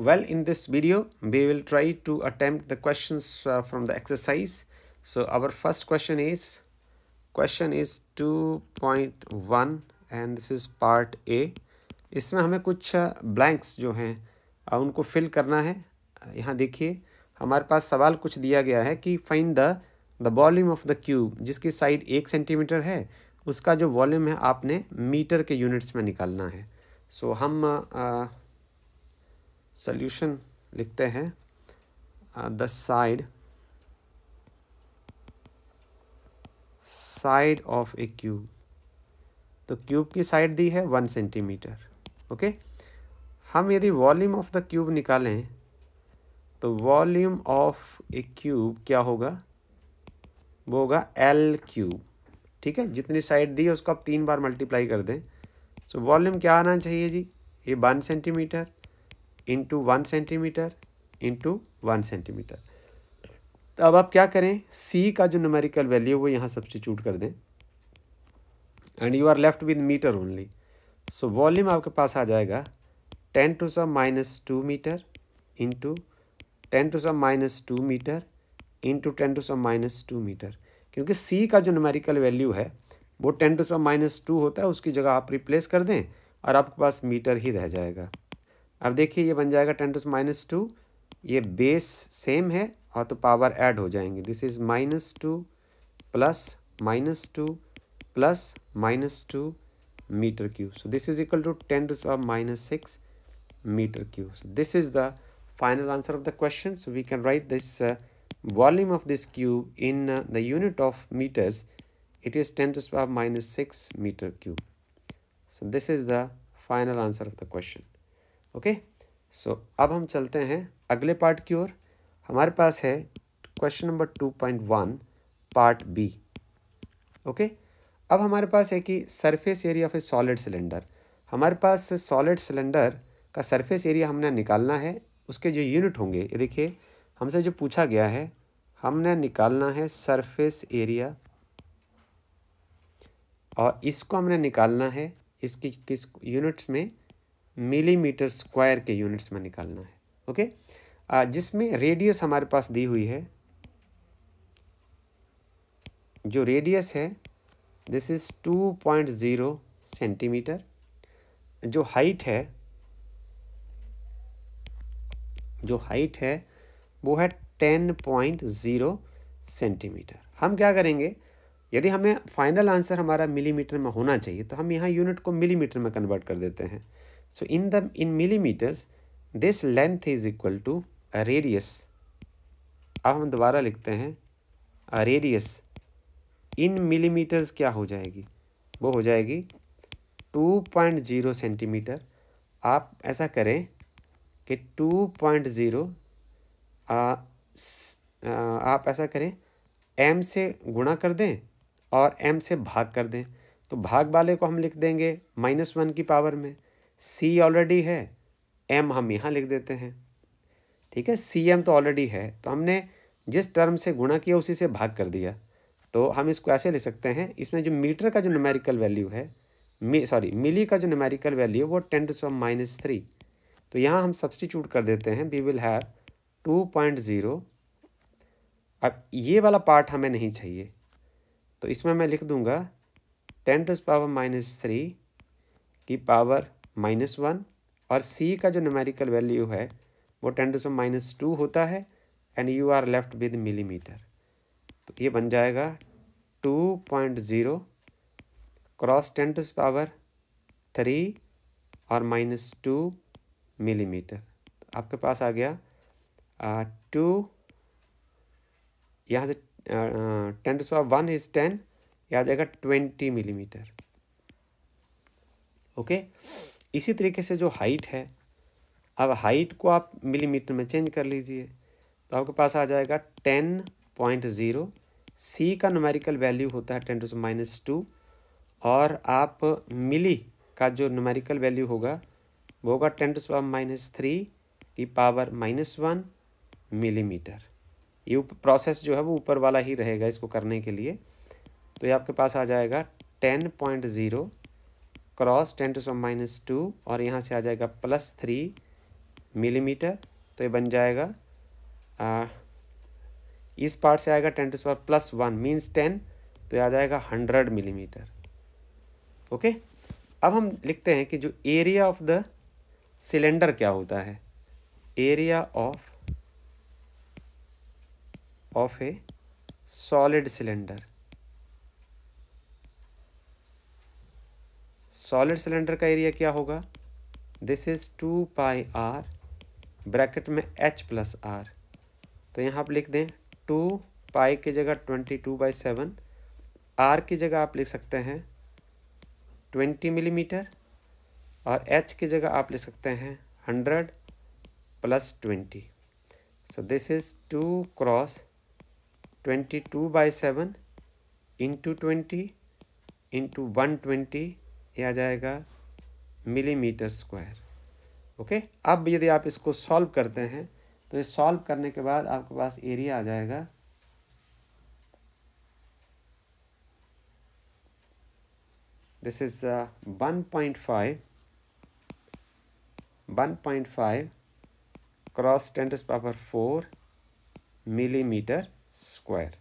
Well, in this video, we will try to attempt the questions uh, from the exercise. So our first question is, question is 2.1 and this is part A. इसमें हमें कुछ blanks जो हैं उनको fill करना है यहाँ देखिए हमारे पास सवाल कुछ दिया गया है कि find the the volume of the cube जिसकी साइड एक सेंटीमीटर है उसका जो वॉल्यूम है आपने मीटर के यूनिट्स में निकालना है सो so, हम आ, सॉल्यूशन लिखते हैं the side side of a cube तो क्यूब की साइड दी है वन सेंटीमीटर ओके हम यदि वॉल्यूम ऑफ द क्यूब निकालें तो वॉल्यूम ऑफ ए क्यूब क्या होगा वो होगा एल क्यूब ठीक है जितनी साइड दी है उसको आप तीन बार मल्टीप्लाई कर दें सो so, वॉल्यूम क्या आना चाहिए जी ये one centimetre into one centimetre into one centimetre तो अब आप क्या करें सी का जो नमेरिकल वैल्यू वो यहाँ सब्सटीट्यूट कर दें and you are left with metre only so volume आपके पास आ जाएगा टेन टू सा minus two metre into ten to सा minus two metre into ten to सा माइनस टू मीटर क्योंकि सी का जो नमेरिकल वैल्यू है वो टेन टू सा माइनस टू होता है उसकी जगह आप रिप्लेस कर दें और आपके पास मीटर ही रह जाएगा अब देखिए ये बन जाएगा टेन टू माइनस टू ये बेस सेम है और तो पावर ऐड हो जाएंगे this is minus two plus minus two plus minus two metre cube so this is equal to ten to minus six metre cube so this is the final answer of the question so we can write this volume of this cube in the unit of metres it is ten to minus six metre cube so this is the final answer of the question okay so अब हम चलते हैं अगले part की ओर हमारे पास है question number two point one part B okay अब हमारे पास है कि surface area of a solid cylinder हमारे पास सॉलिड सिलेंडर का सरफेस एरिया हमने निकालना है उसके जो यूनिट होंगे ये देखिए हमसे जो पूछा गया है हमने निकालना है सरफेस एरिया और इसको हमने निकालना है इसकी किस यूनिट्स में मिलीमीटर स्क्वायर के यूनिट्स में निकालना है ओके जिसमें रेडियस हमारे पास दी हुई है जो रेडियस है this is two point zero centimetre जो हाइट है जो हाइट है वो है टेन पॉइंट ज़ीरो सेंटीमीटर हम क्या करेंगे यदि हमें फाइनल आंसर हमारा मिलीमीटर में होना चाहिए तो हम यहाँ यूनिट को मिलीमीटर में कन्वर्ट कर देते हैं So in the in millimeters this length is equal to a radius. अब हम दोबारा लिखते हैं a radius इन मिलीमीटर्स क्या हो जाएगी वो हो जाएगी टू पॉइंट ज़ीरो सेंटीमीटर आप ऐसा करें कि टू पॉइंट ज़ीरो आप ऐसा करें एम से गुणा कर दें और एम से भाग कर दें तो भाग वाले को हम लिख देंगे माइनस वन की पावर में सी ऑलरेडी है एम हम यहाँ लिख देते हैं ठीक है सी एम तो ऑलरेडी है तो हमने जिस टर्म से गुणा किया उसी से भाग कर दिया तो हम इसको ऐसे ले सकते हैं इसमें जो मीटर का जो नमेरिकल वैल्यू है मी सॉरी मिली का जो नुमेरिकल वैल्यू है वो ten to some minus three तो यहाँ हम सब्सटीट्यूट कर देते हैं we will have two point zero अब ये वाला पार्ट हमें नहीं चाहिए तो इसमें मैं लिख दूँगा ten to power minus three की पावर माइनस वन और सी का जो न्यूमेरिकल वैल्यू है वो ten to some minus two होता है and you are left with millimetre तो ये बन जाएगा two point zero cross ten to power three और माइनस टू मिलीमीटर आपके पास आ गया टू यहाँ से ten to power one is ten या आ जाएगा ट्वेंटी मिलीमीटर ओके इसी तरीके से जो हाइट है अब हाइट को आप मिलीमीटर में चेंज कर लीजिए तो आपके पास आ जाएगा टेन पॉइंट ज़ीरो सी का नुमेरिकल वैल्यू होता है टेन टू माइनस टू और आप मिली का जो नुमेरिकल वैल्यू होगा वो होगा ten to power minus three की पावर माइनस वन मिलीमीटर ये प्रोसेस जो है वो ऊपर वाला ही रहेगा इसको करने के लिए तो ये आपके पास आ जाएगा ten point zero cross ten to so minus two और यहाँ से आ जाएगा प्लस थ्री मिलीमीटर तो ये बन जाएगा आ, इस पार्ट से आएगा ten to so plus one means ten तो ये आ जाएगा हंड्रेड मिलीमीटर ओके अब हम लिखते हैं कि जो एरिया ऑफ द सिलेंडर क्या होता है area of of a solid cylinder solid cylinder का एरिया क्या होगा this is two pi R bracket में एच प्लस आर तो यहाँ आप लिख दें टू पाई की जगह twenty two by seven R की जगह आप लिख सकते हैं ट्वेंटी मिलीमीटर और एच की जगह आप लिख सकते हैं hundred plus twenty so this is two cross twenty two by seven into twenty into one twenty ये आ जाएगा मिलीमीटर स्क्वायर ओके अब यदि आप इसको सॉल्व करते हैं तो ये सॉल्व करने के बाद आपके पास एरिया आ जाएगा this is one point five one point five cross tens power four millimetre square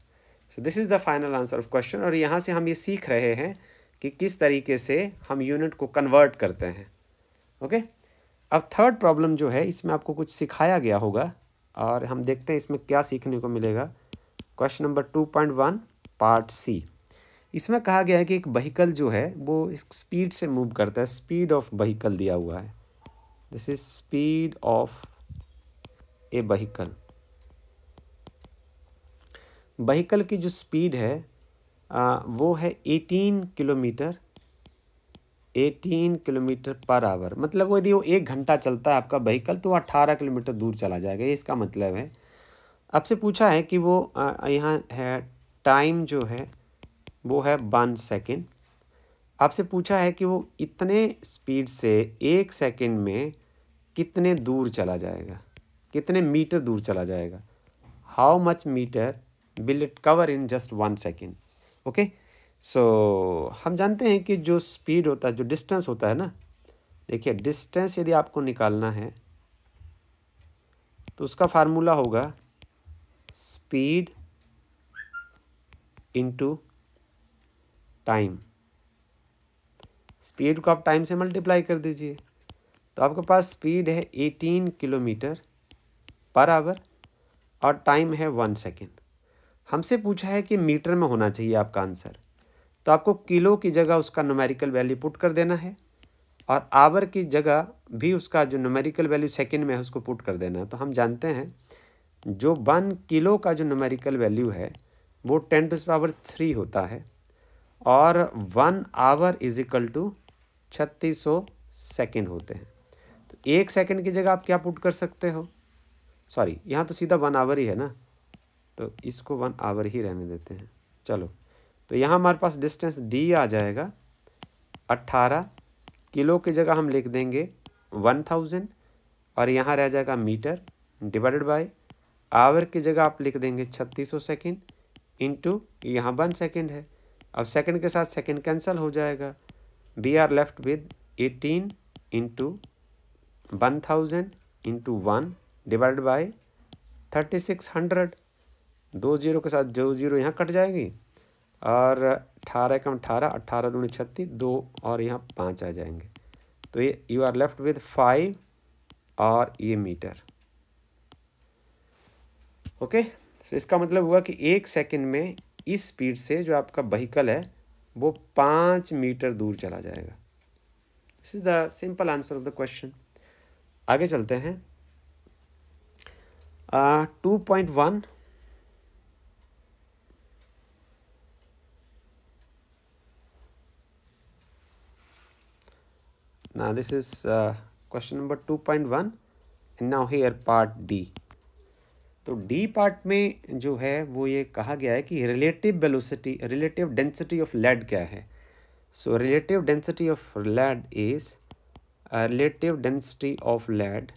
so this is the final answer of question और यहाँ से हम ये सीख रहे हैं कि किस तरीके से हम यूनिट को कन्वर्ट करते हैं ओके अब थर्ड प्रॉब्लम जो है इसमें आपको कुछ सिखाया गया होगा और हम देखते हैं इसमें क्या सीखने को मिलेगा question number two point one part C इसमें कहा गया है कि एक वहीकल जो है वो स्पीड से मूव करता है स्पीड ऑफ वहीकल दिया हुआ है this is speed of a vehicle vehicle की जो स्पीड है वो है eighteen kilometre eighteen kilometre per hour मतलब यदि वो एक घंटा चलता है आपका वहीकल तो अट्ठारह किलोमीटर दूर चला जाएगा इसका मतलब है आपसे पूछा है कि वो यहाँ है टाइम जो है वो है वन सेकेंड आपसे पूछा है कि वो इतने स्पीड से एक सेकेंड में कितने दूर चला जाएगा कितने मीटर दूर चला जाएगा how much metre will it cover in just one second okay so so, हम जानते हैं कि जो स्पीड होता है जो डिस्टेंस होता है ना देखिए डिस्टेंस यदि आपको निकालना है तो उसका फार्मूला होगा स्पीड इनटू टाइम स्पीड को आप टाइम से मल्टीप्लाई कर दीजिए तो आपके पास स्पीड है एटीन किलोमीटर पर आवर और टाइम है वन सेकेंड हमसे पूछा है कि मीटर में होना चाहिए आपका आंसर तो आपको किलो की जगह उसका नोमेरिकल वैल्यू पुट कर देना है और आवर की जगह भी उसका जो नोमेरिकल वैल्यू सेकेंड में है उसको पुट कर देना है तो हम जानते हैं जो वन किलो का जो नोमेरिकल वैल्यू है वो टेन टू पावर थ्री होता है और one hour is equal to छत्तीस सौ सेकेंड होते हैं तो एक सेकेंड की जगह आप क्या पुट कर सकते हो सॉरी यहाँ तो सीधा वन आवर ही है ना तो इसको वन आवर ही रहने देते हैं चलो तो यहाँ हमारे पास डिस्टेंस डी आ जाएगा अट्ठारह किलो की जगह हम लिख देंगे वन थाउजेंड और यहाँ रह जाएगा मीटर डिवाइडेड बाय आवर की जगह आप लिख देंगे छत्तीस सौ सेकेंड इंटू यहाँ वन सेकेंड है अब सेकेंड के साथ सेकेंड कैंसिल हो जाएगा we are left with eighteen into one thousand into one divide by thirty six hundred दो जीरो के साथ दो जीरो यहाँ कट जाएगी और अठारह कम अठारह अट्ठारह दूनी छत्तीस दो और यहाँ पाँच आ जाएंगे तो ये you are left with five और ये मीटर ओके सो इसका मतलब हुआ कि एक सेकंड में इस स्पीड से जो आपका वहीकल है वो पाँच मीटर दूर चला जाएगा this is the simple answer of the question आगे चलते हैं two point one now this is uh, question number 2.1 and now here part D तो डी पार्ट में जो है वो ये कहा गया है कि relative velocity relative density of lead क्या है so relative density of lead is relative density of lead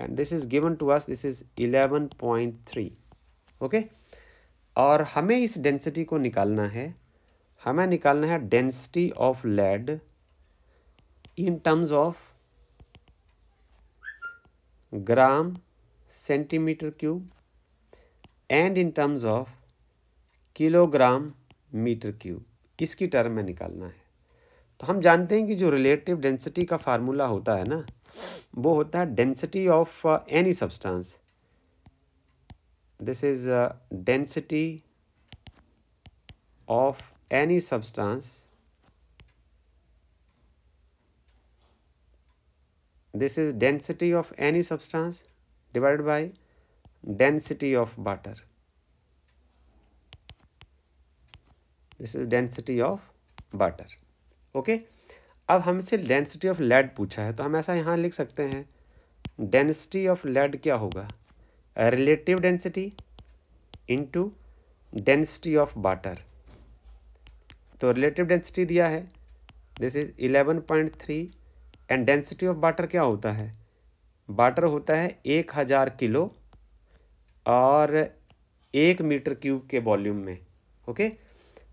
and this is given to us this is eleven point three okay और हमें इस डेंसिटी को निकालना है हमें निकालना है density of lead in terms of gram centimeter cube and in terms of kilogram metre cube इसकी टर्म में निकालना है तो हम जानते हैं कि जो रिलेटिव डेंसिटी का फार्मूला होता है ना वो होता है density of any substance this is density of any substance this is density of any substance divide by density of butter this is density of butter okay अब हमसे डेंसिटी ऑफ लेड पूछा है तो हम ऐसा यहां लिख सकते हैं डेंसिटी ऑफ लेड क्या होगा relative density into density of water तो रिलेटिव डेंसिटी दिया है this is eleven point three and density of water क्या होता है वाटर होता है एक हज़ार किलो और एक मीटर क्यूब के वॉल्यूम में ओके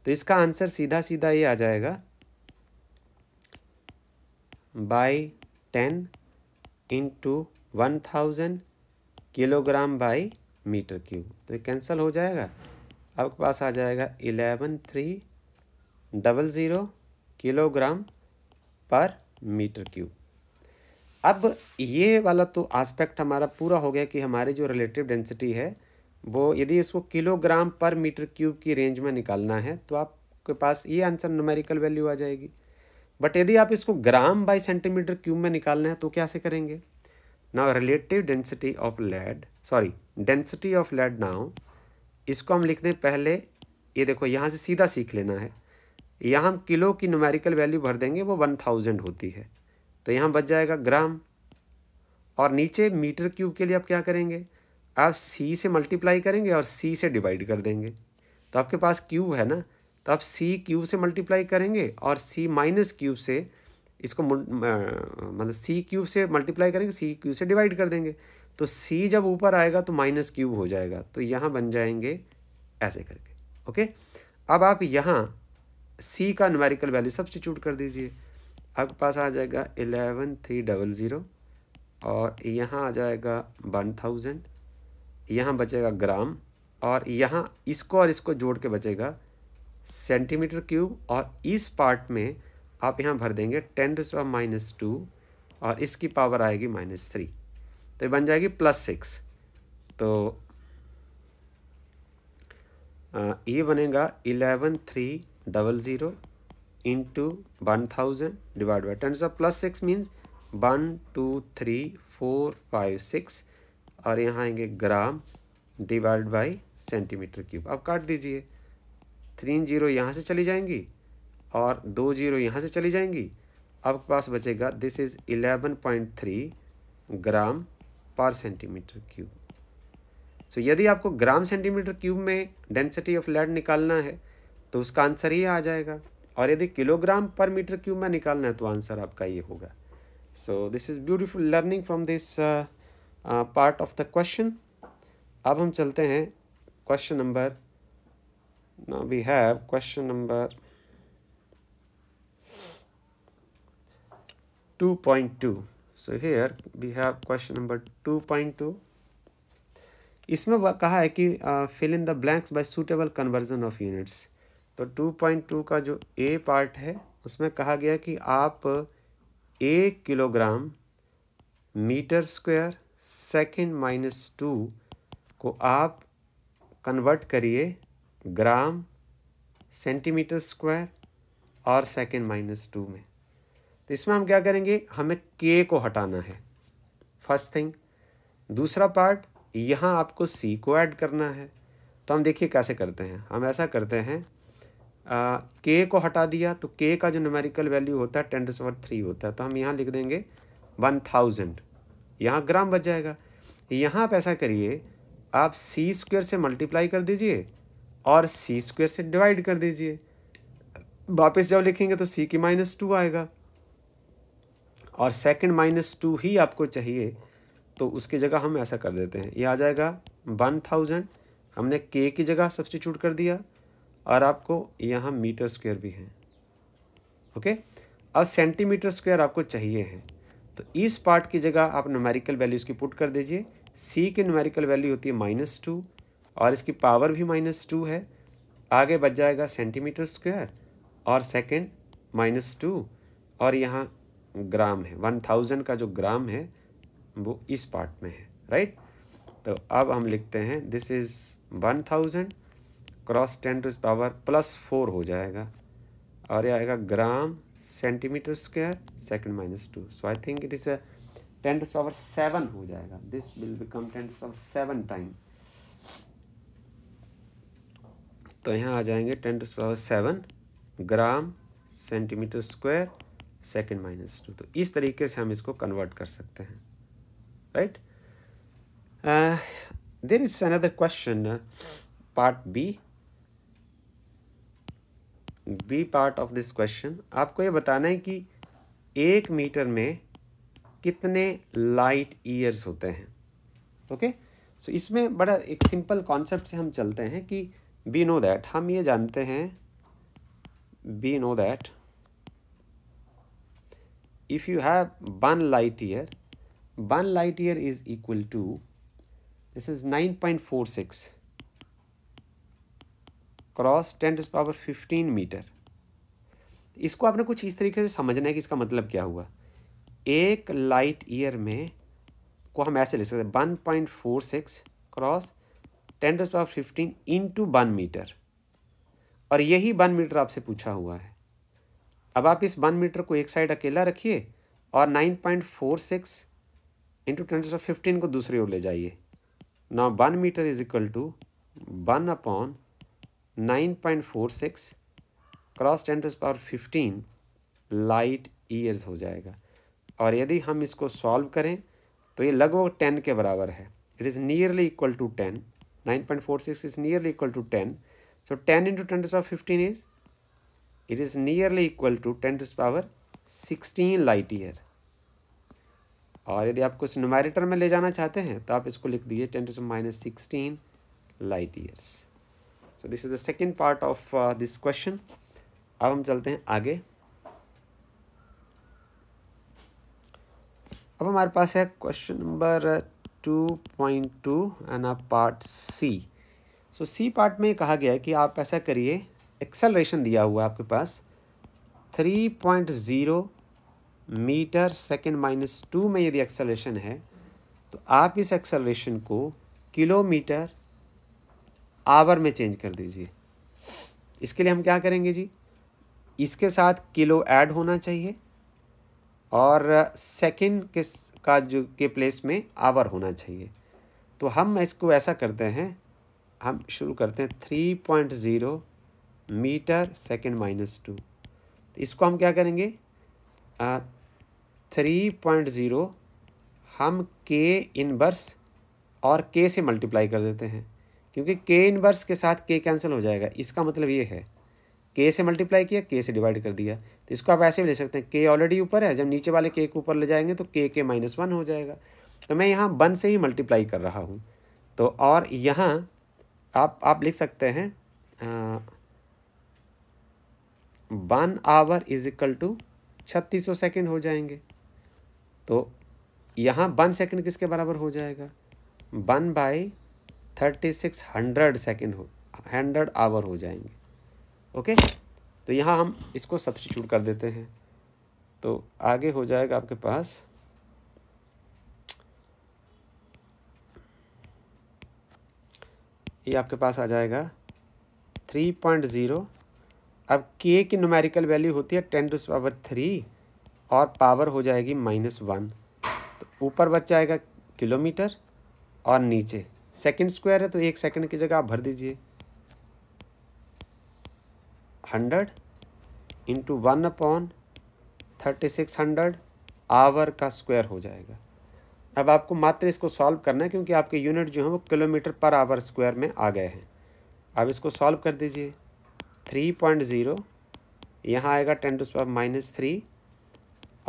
तो इसका आंसर सीधा सीधा ये आ जाएगा by ten into one thousand kilogram by metre cube तो ये कैंसिल हो जाएगा आपके पास आ जाएगा eleven three double zero kilogram per metre cube अब ये वाला तो आस्पेक्ट हमारा पूरा हो गया कि हमारी जो रिलेटिव डेंसिटी है वो यदि इसको किलोग्राम पर मीटर क्यूब की रेंज में निकालना है तो आपके पास ये आंसर न्यूमेरिकल वैल्यू आ जाएगी बट यदि आप इसको ग्राम बाय सेंटीमीटर क्यूब में निकालना है तो क्या से करेंगे ना relative density of lead sorry density of lead now इसको हम लिख दें पहले ये देखो यहाँ से सीधा सीख लेना है यहाँ हम किलो की न्यूमेरिकल वैल्यू भर देंगे वो वन थाउजेंड होती है तो यहाँ बच जाएगा ग्राम और नीचे मीटर क्यूब के लिए आप क्या करेंगे आप सी से मल्टीप्लाई करेंगे और सी से डिवाइड कर देंगे तो आपके पास क्यूब है ना तो आप सी क्यूब से मल्टीप्लाई करेंगे और सी माइनस क्यूब से इसको मतलब सी क्यूब से मल्टीप्लाई करेंगे सी क्यूब से डिवाइड कर देंगे तो सी जब ऊपर आएगा तो माइनस क्यूब हो जाएगा तो यहाँ बन जाएंगे ऐसे करके ओके अब आप यहाँ सी का न्यूमेरिकल वैल्यू सब्सटीट्यूट कर दीजिए आपके पास आ जाएगा एलेवन थ्री डबल ज़ीरो और यहाँ आ जाएगा वन थाउजेंड यहाँ बचेगा ग्राम और यहाँ इसको और इसको जोड़ के बचेगा सेंटीमीटर क्यूब और इस पार्ट में आप यहाँ भर देंगे टेन रिस्वा माइनस टू और इसकी पावर आएगी माइनस थ्री तो ये बन जाएगी प्लस सिक्स तो ये बनेगा eleven three double zero into one thousand divide by ten plus six means one two three four five six और यहाँ आएंगे gram divide by centimetre cube अब काट दीजिए थ्री जीरो यहाँ से चली जाएंगी और दो जीरो यहाँ से चली जाएंगी अब पास बचेगा this is eleven point three gram per centimetre cube so यदि आपको ग्राम सेंटीमीटर क्यूब में डेंसिटी ऑफ लेड निकालना है तो उसका आंसर ये आ जाएगा और यदि किलोग्राम पर मीटर क्यूब में निकालना है तो आंसर आपका ये होगा so this is beautiful learning from this part of the question अब हम चलते हैं question number we have question number two point two so here we have question number two point two इसमें कहा है कि fill in the blanks by suitable conversion of units तो 2.2 का जो ए पार्ट है उसमें कहा गया कि आप एक kilogram metre square second minus two को आप कन्वर्ट करिए ग्राम सेंटीमीटर स्क्वायर और सेकेंड माइनस टू में तो इसमें हम क्या करेंगे हमें के को हटाना है फर्स्ट थिंग दूसरा पार्ट यहाँ आपको सी को ऐड करना है तो हम देखिए कैसे करते हैं हम ऐसा करते हैं के को हटा दिया तो के का जो न्यूमेरिकल वैल्यू होता है टेन डिसवर थ्री होता है तो हम यहाँ लिख देंगे वन थाउजेंड यहाँ ग्राम बच जाएगा यहाँ आप ऐसा करिए आप सी स्क्वेयर से मल्टीप्लाई कर दीजिए और सी स्क्वेयर से डिवाइड कर दीजिए वापस जब लिखेंगे तो सी की माइनस टू आएगा और सेकंड माइनस टू ही आपको चाहिए तो उसकी जगह हम ऐसा कर देते हैं ये आ जाएगा वन थाउजेंड हमने के की जगह सब्सटीट्यूट कर दिया और आपको यहाँ मीटर स्क्वायर भी है ओके अब सेंटीमीटर स्क्वायर आपको चाहिए है तो इस पार्ट की जगह आप न्यूमेरिकल वैल्यू इसकी पुट कर दीजिए सी की न्यूमेरिकल वैल्यू होती है माइनस टू और इसकी पावर भी माइनस टू है आगे बच जाएगा सेंटीमीटर स्क्वायर और सेकेंड माइनस टू और यहाँ ग्राम है वन थाउजेंड का जो ग्राम है वो इस पार्ट में है राइट तो अब हम लिखते हैं this is one thousand cross ten to power plus four हो जाएगा और यह आएगा gram centimetre square second minus two so I think it is a ten to power seven हो जाएगा this will become ten to power seven time तो यहाँ आ जाएंगे ten to power seven gram centimetre square second minus two तो इस तरीके से हम इसको कन्वर्ट कर सकते हैं right there is another question part B B part of this question आपको ये बताना है कि एक मीटर में कितने लाइट ईयर्स होते हैं ओके सो so, इसमें बड़ा एक सिंपल कॉन्सेप्ट से हम चलते हैं कि बी नो दैट हम ये जानते हैं we know that if you have one light year one light year is equal to this is nine point four six cross ten to power fifteen metre इसको आपने कुछ इस तरीके से समझना है कि इसका मतलब क्या हुआ एक लाइट ईयर में को हम ऐसे ले सकते हैं one point four six cross ten to power fifteen into one metre और यही वन मीटर आपसे पूछा हुआ है अब आप इस वन मीटर को एक साइड अकेला रखिए और nine point four six into ten to fifteen को दूसरी ओर ले जाइए ना one metre is equal to one upon 9.46 cross ten to power 15 light years हो जाएगा और यदि हम इसको सॉल्व करें तो ये लगभग टेन के बराबर है it is nearly equal to ten nine point four six is nearly equal to ten so ten into ten to power fifteen is it is nearly equal to ten to power sixteen light year और यदि आप कुछ नुमारेटर में ले जाना चाहते हैं तो आप इसको लिख दीजिए ten to minus sixteen light years so this is the second part of this question अब हम चलते हैं आगे अब हमारे पास है question number two point two and आप part C so C part में कहा गया है कि आप ऐसा करिए एक्सेलरेशन दिया हुआ है आपके पास three point zero metre second minus two में यदि एक्सेलरेशन है तो आप इस एक्सेलरेशन को किलोमीटर आवर में चेंज कर दीजिए इसके लिए हम क्या करेंगे जी इसके साथ किलो ऐड होना चाहिए और सेकंड के का जो के प्लेस में आवर होना चाहिए तो हम इसको ऐसा करते हैं हम शुरू करते हैं three point zero metre second minus two तो इसको हम क्या करेंगे थ्री पॉइंट ज़ीरो हम के इनवर्स और के से मल्टीप्लाई कर देते हैं क्योंकि के इनवर्स के साथ के कैंसिल हो जाएगा इसका मतलब ये है के से मल्टीप्लाई किया के से डिवाइड कर दिया तो इसको आप ऐसे भी ले सकते हैं के ऑलरेडी ऊपर है जब नीचे वाले के के ऊपर ले जाएंगे तो के के माइनस वन हो जाएगा तो मैं यहाँ वन से ही मल्टीप्लाई कर रहा हूँ तो और यहाँ आप आप लिख सकते हैं one hour is equal to छत्तीस सौ सेकेंड हो जाएंगे तो यहाँ वन सेकेंड किसके बराबर हो जाएगा one by thirty six hundred second हो हंड्रेड आवर हो जाएंगे ओके तो यहाँ हम इसको सब्सिट्यूट कर देते हैं तो आगे हो जाएगा आपके पास ये आपके पास आ जाएगा थ्री पॉइंट ज़ीरो अब के की नुमेरिकल वैल्यू होती है टेन टू पावर थ्री और पावर हो जाएगी माइनस वन तो ऊपर बच जाएगा किलोमीटर और नीचे सेकंड स्क्वायर है तो एक सेकंड की जगह आप भर दीजिए hundred into one upon thirty six hundred hour का स्क्वायर हो जाएगा अब आपको मात्र इसको सॉल्व करना है क्योंकि आपके यूनिट जो हैं वो किलोमीटर पर आवर स्क्वायर में आ गए हैं अब इसको सॉल्व कर दीजिए थ्री पॉइंट ज़ीरो यहाँ आएगा ten to square minus three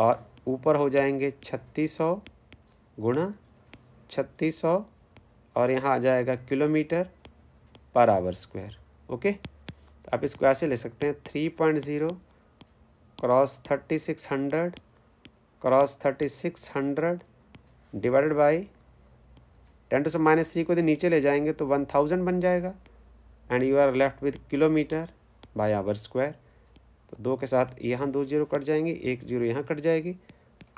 और ऊपर हो जाएंगे छत्तीस सौ गुणा छत्तीस सौ और यहाँ आ जाएगा kilometre per hour square okay तो आप इसको ऐसे ले सकते हैं three point zero cross thirty six hundred cross thirty six hundred divided by ten to से माइनस थ्री को यदि नीचे ले जाएंगे तो वन थाउजेंड बन जाएगा and you are left with kilometre by hour square तो दो के साथ यहाँ दो जीरो कट जाएंगे एक जीरो यहाँ कट जाएगी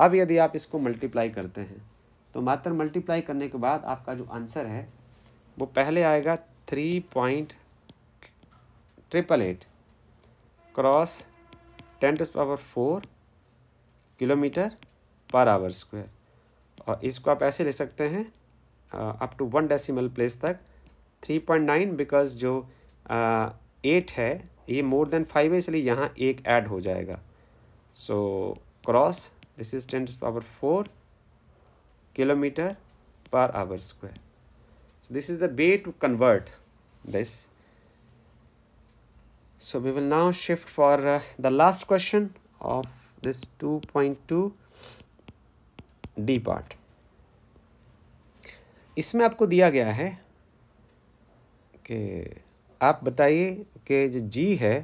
अब यदि आप इसको मल्टीप्लाई करते हैं तो मात्र मल्टीप्लाई करने के बाद आपका जो आंसर है वो पहले आएगा three point triple eight cross ten to power four kilometre per hour square और इसको आप ऐसे ले सकते हैं up to one decimal place तक थ्री पॉइंट नाइन बिकॉज जो एट है ये मोर देन फाइव है इसलिए यहाँ एक ऐड हो जाएगा so cross this is ten to power four kilometer per hour square. So this is the way to convert this. So we will now shift for uh, the last question of this 2.2 D part इसमें आपको दिया गया है कि आप बताइए कि जो जी है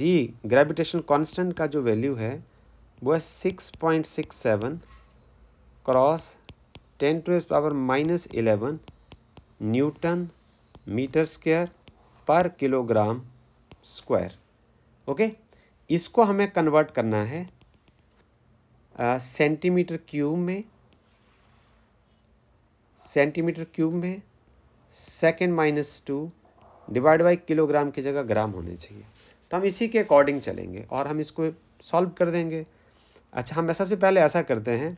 जी ग्रेविटेशन कांस्टेंट का जो वैल्यू है वो है six point six seven cross ten to s power minus eleven newton metre square per kilogram square okay इसको हमें कन्वर्ट करना है सेंटीमीटर क्यूब में सेंटीमीटर क्यूब में second minus two divide by kilogram की जगह ग्राम होने चाहिए तो हम इसी के अकॉर्डिंग चलेंगे और हम इसको सॉल्व कर देंगे अच्छा हम सबसे पहले ऐसा करते हैं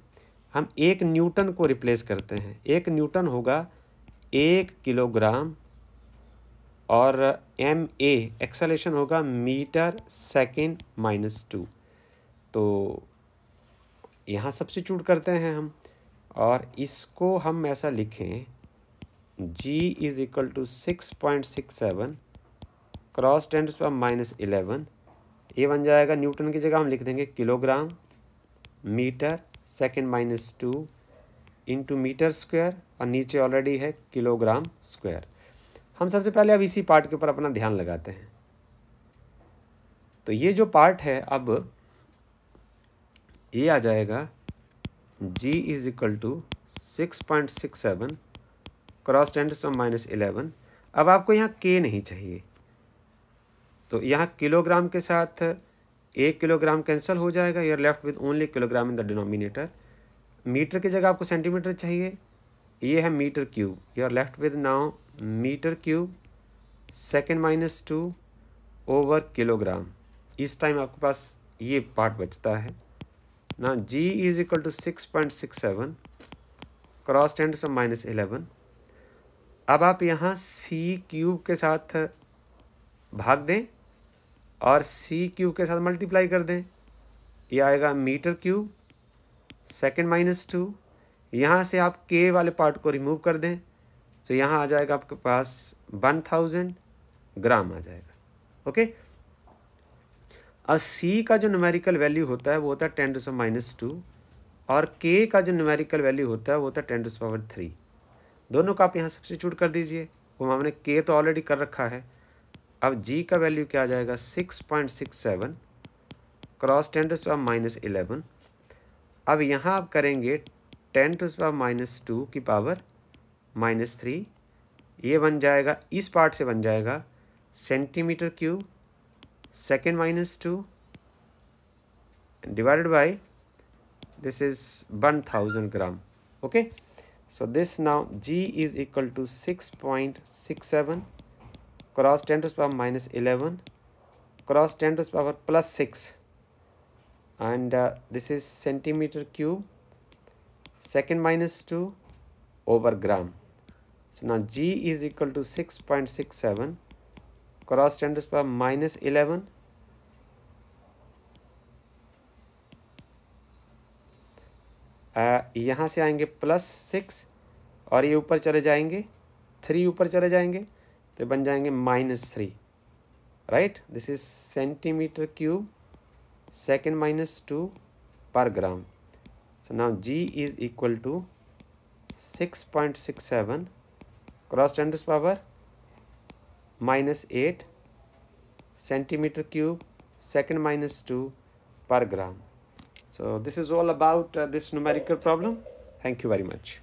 हम एक न्यूटन को रिप्लेस करते हैं एक न्यूटन होगा एक किलोग्राम और एम ए एक्सलेशन होगा मीटर सेकेंड माइनस टू तो यहाँ चूट करते हैं हम और इसको हम ऐसा लिखें g is equal to six point six seven cross ten पर माइनस इलेवन ये बन जाएगा न्यूटन की जगह हम लिख देंगे kilogram metre second minus two into metre square और नीचे ऑलरेडी है किलोग्राम स्क्वायर हम सबसे पहले अब इसी पार्ट के ऊपर अपना ध्यान लगाते हैं तो ये जो पार्ट है अब ये आ जाएगा g is equal to six point six seven cross ten to minus eleven अब आपको यहाँ k नहीं चाहिए तो यहाँ किलोग्राम के साथ एक किलोग्राम कैंसिल हो जाएगा you are left with only kilogram in the denominator metre की जगह आपको सेंटीमीटर चाहिए ये है metre cube you are left with now metre cube second minus two over kilogram इस टाइम आपके पास ये पार्ट बचता है ना G is equal to six point six seven cross ten to minus eleven अब आप यहाँ सी क्यूब के साथ भाग दें और सी क्यूब के साथ मल्टीप्लाई कर दें ये आएगा metre cube second minus two यहाँ से आप के वाले पार्ट को रिमूव कर दें तो यहाँ आ जाएगा आपके पास वन थाउजेंड ग्राम आ जाएगा ओके और सी का जो न्यूमेरिकल वैल्यू होता है वो होता है ten to so minus two और के का जो न्यूमेरिकल वैल्यू होता है वो होता है ten to so power three दोनों को आप यहाँ सब्सिट्यूट कर दीजिए वो हमने के तो ऑलरेडी कर रखा है अब g का वैल्यू क्या आ जाएगा six point six seven cross ten to स्वाब माइनस इलेवन अब यहाँ आप करेंगे टेन टू स्वाब माइनस टू की पावर माइनस थ्री ये बन जाएगा इस पार्ट से बन जाएगा centimetre cube second minus two this is one thousand gram okay so this now G is equal to six point six seven cross ten to power minus eleven cross ten to power plus six and this is centimetre cube second minus two over gram so ना G is equal to six point six seven cross ten to power minus eleven यहाँ से आएंगे plus six और ये ऊपर चले जाएंगे three ऊपर चले जाएंगे तो बन जाएंगे minus three right this is centimetre cube second minus two per gram so now G is equal to six point six seven cross ten's power minus eight centimetre cube second minus two per gram so this is all about this numerical problem thank you very much